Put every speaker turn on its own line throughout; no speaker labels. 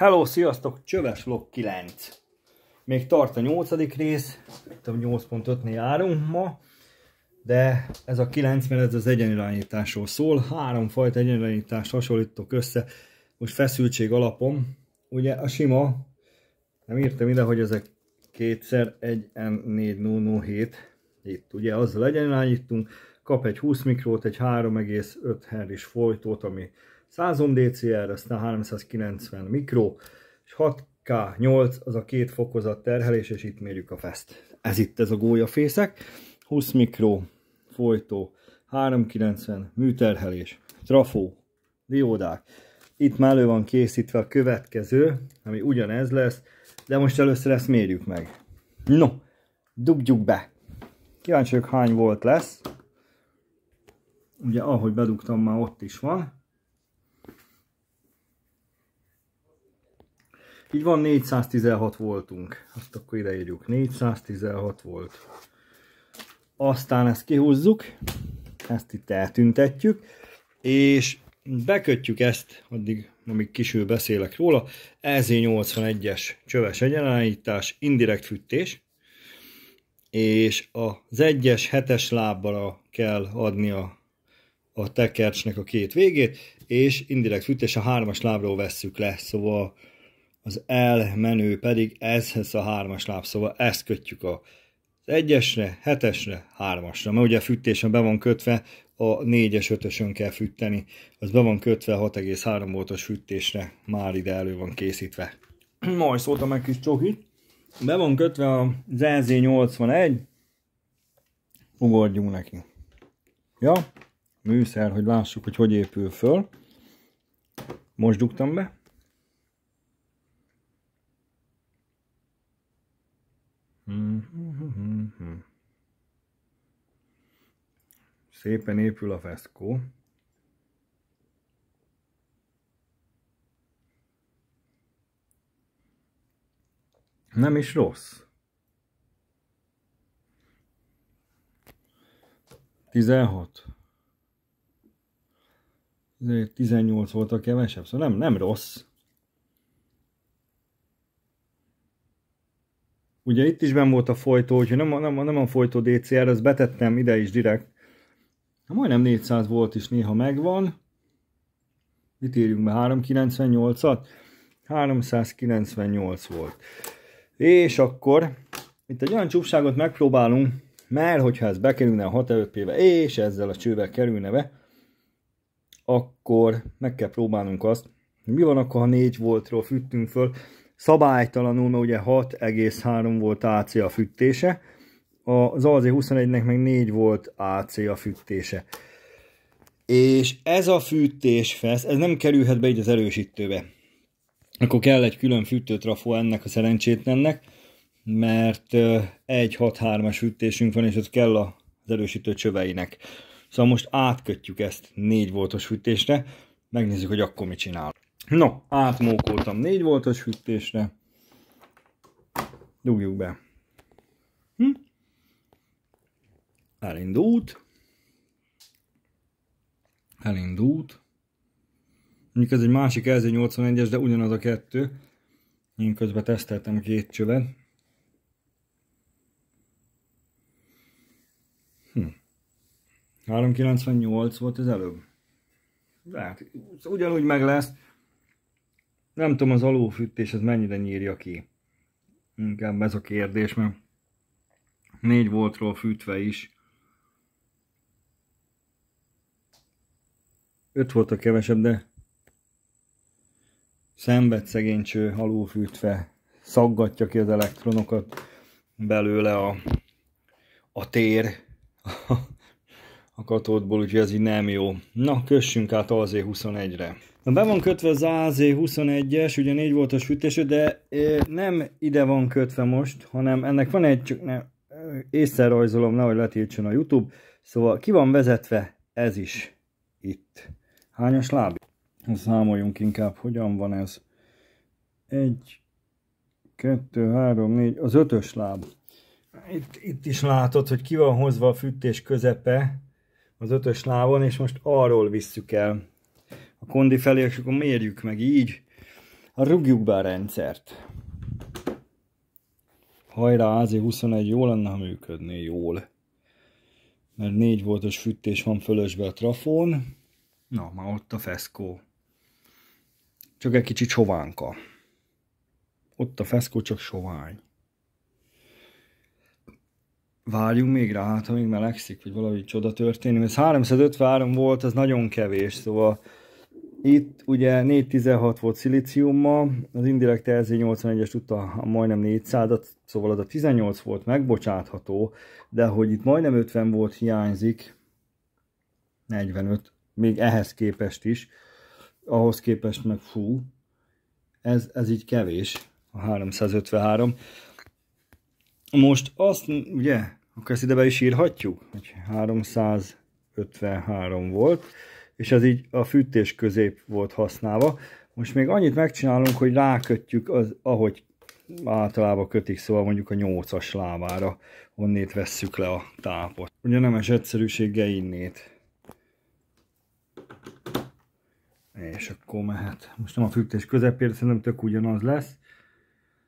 Hello, sziasztok! Csöves vlog 9. Még tart a 8. rész, itt a 8.5-nél járunk ma, de ez a 9, mert ez az egyenirányításról szól. Három fajta egyenirányítást hasonlítok össze, most feszültség alapom. Ugye a sima, nem írtam ide, hogy ezek kétszer 1 m 4007 itt ugye azzal egyenirányítunk, kap egy 20 mikrót, egy 3,5 henris folytót, ami 100 ohm DCR, aztán 390 mikró, és 6K8 az a két fokozat terhelés, és itt mérjük a feszt. Ez itt ez a gólyafészek, 20 mikró folytó, 390 műterhelés, trafó, diódák. Itt már elő van készítve a következő, ami ugyanez lesz, de most először ezt mérjük meg. No, dugjuk be. Kíváncsi vagyok hány volt lesz ugye ahogy bedugtam már ott is van. Így van 416 voltunk, azt akkor ideírjuk, 416 volt. Aztán ezt kihúzzuk, ezt itt eltüntetjük, és bekötjük ezt, addig, amíg kisül beszélek róla, EZ81-es csöves egyenállítás, indirekt fűtés, és az 1-es, 7-es lábbal kell adni a a tekercsnek a két végét, és indirekt ütés a hármas lábról vesszük le, szóval az elmenő pedig ez, ez a hármas láb, szóval ezt kötjük a egyesre, hetesre, hármasra, mert ugye a fűtésen be van kötve, a 4-es, 5 kell fűteni, az be van kötve 6,3 voltos fűtésre, már ide elő van készítve. Majd szóltam meg kis csokit. Be van kötve a ZZ81, ugorjunk neki. Ja, műszer, hogy lássuk, hogy hogy épül föl. Most dugtam be. Szépen épül a feszkó. Nem is rossz. 16. 18 volt a kevesebb, szóval nem, nem rossz. Ugye itt is ben volt a folytó, hogy nem, a, nem, a, nem a folytó DCR, ezt betettem ide is direkt. Hát majdnem 400 volt is néha megvan. Mit írjunk be? 398-at? 398 volt. És akkor itt egy olyan csúpságot megpróbálunk, mert hogyha ez bekerülne a 6 éve, és ezzel a csővel kerülne be, akkor meg kell próbálnunk azt, hogy mi van akkor, ha 4 voltról fűttünk föl, szabálytalanul, mert ugye 6,3 volt AC a fűtése, az AZ21-nek meg 4 volt AC a fűtése. És ez a fűtés fesz, ez nem kerülhet be így az erősítőbe. Akkor kell egy külön fűtőtrafó ennek a szerencsétlennek, mert egy 6-3-as fűtésünk van, és ott kell az erősítő csöveinek. Szóval most átkötjük ezt 4 voltos hűtésre, megnézzük, hogy akkor mit csinál. No, átmókoltam 4 voltos hűtésre, dugjuk be. Hm? Elindult. Elindult. Mondjuk ez egy másik LZ81-es, de ugyanaz a kettő. Én közben teszteltem két csövet. 398 volt az előbb. Hát, ugyanúgy meg lesz. Nem tudom, az alófűtés ez mennyire nyírja ki. Inkább ez a kérdés, mert 4 voltról fűtve is. 5 volt a kevesebb, de szenved szegény cső alulfűtve, szaggatja ki az elektronokat belőle a, a tér, a katódból, úgyhogy ez így nem jó. Na, kössünk át az 21 re Na, be van kötve az AZ21-es, ugye 4 voltos fűtésű, de nem ide van kötve most, hanem ennek van egy, csak nem, észre rajzolom, nehogy letiltson a YouTube, szóval ki van vezetve ez is itt. Hányas láb? Számoljunk inkább, hogyan van ez. Egy, kettő, három, négy, az ötös láb. Itt, itt is látod, hogy ki van hozva a fűtés közepe, az ötös lábon, és most arról visszük el a kondi felé, és akkor mérjük meg így, a rúgjuk be a rendszert. Hajrá, AZ21 jó lenne, ha működné jól. Mert 4 voltos fűtés van fölösbe a trafón. Na, már ott a feszkó. Csak egy kicsit sovánka. Ott a feszkó, csak sovány várjunk még rá, hát ha még melegszik, hogy valami csoda történik. Ez 353 volt, az nagyon kevés, szóval itt ugye 416 volt szilíciummal, az indirekt LZ81-es tudta a majdnem 400-at, szóval az a 18 volt megbocsátható, de hogy itt majdnem 50 volt hiányzik, 45, még ehhez képest is, ahhoz képest meg fú, ez, ez így kevés, a 353 most azt, ugye, akkor ezt ide be is írhatjuk, hogy 353 volt, és ez így a fűtés közép volt használva. Most még annyit megcsinálunk, hogy rákötjük, az, ahogy általában kötik, szóval mondjuk a 8-as lábára, onnét vesszük le a tápot. Ugye nemes egyszerűsége innét. És akkor mehet. Most nem a fűtés közepére, szerintem tök ugyanaz lesz.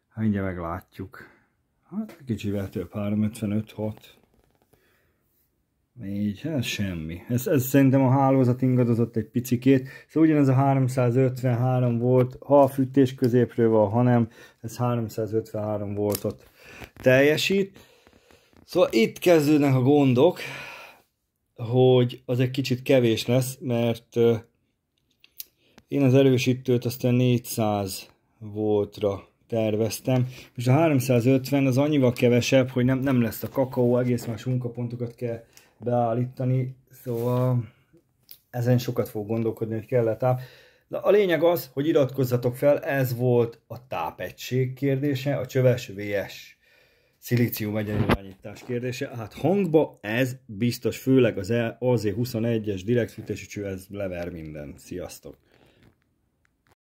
Hát mindjárt meglátjuk. Hát kicsivel több, 355, 6, 4, ez semmi. Ez, ez szerintem a hálózat ingadozott egy picikét, szóval ugyanez a 353 volt, ha a fűtés középről van, hanem ez 353 voltot teljesít. Szóval itt kezdődnek a gondok, hogy az egy kicsit kevés lesz, mert én az erősítőt aztán 400 voltra terveztem. És a 350 az annyival kevesebb, hogy nem, nem lesz a kakaó, egész más munkapontokat kell beállítani, szóval ezen sokat fog gondolkodni, hogy kell -e táp. De a lényeg az, hogy iratkozzatok fel, ez volt a tápegység kérdése, a csöves VS szilícium egyenirányítás kérdése. Hát hangba ez biztos, főleg az e- AZ21-es direktfűtésű cső, ez lever minden. Sziasztok!